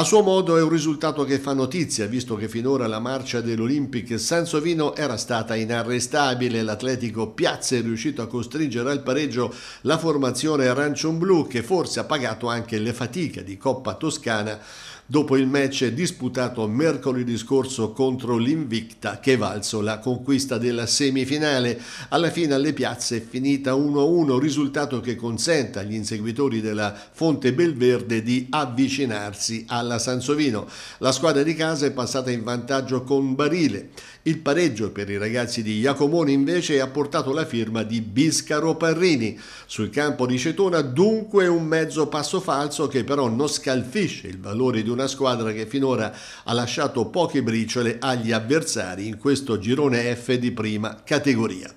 A suo modo è un risultato che fa notizia, visto che finora la marcia dell'Olympic Sansovino era stata inarrestabile. L'Atletico Piazza è riuscito a costringere al pareggio la formazione arancion-blu, che forse ha pagato anche le fatiche di Coppa Toscana dopo il match disputato mercoledì scorso contro l'Invicta che valso la conquista della semifinale. Alla fine alle piazze è finita 1-1, risultato che consente agli inseguitori della Fonte Belverde di avvicinarsi alla alla Sansovino. La squadra di casa è passata in vantaggio con Barile. Il pareggio per i ragazzi di Iacomoni invece ha portato la firma di Biscaro Parrini. Sul campo di Cetona dunque un mezzo passo falso che però non scalfisce il valore di una squadra che finora ha lasciato poche briciole agli avversari in questo girone F di prima categoria.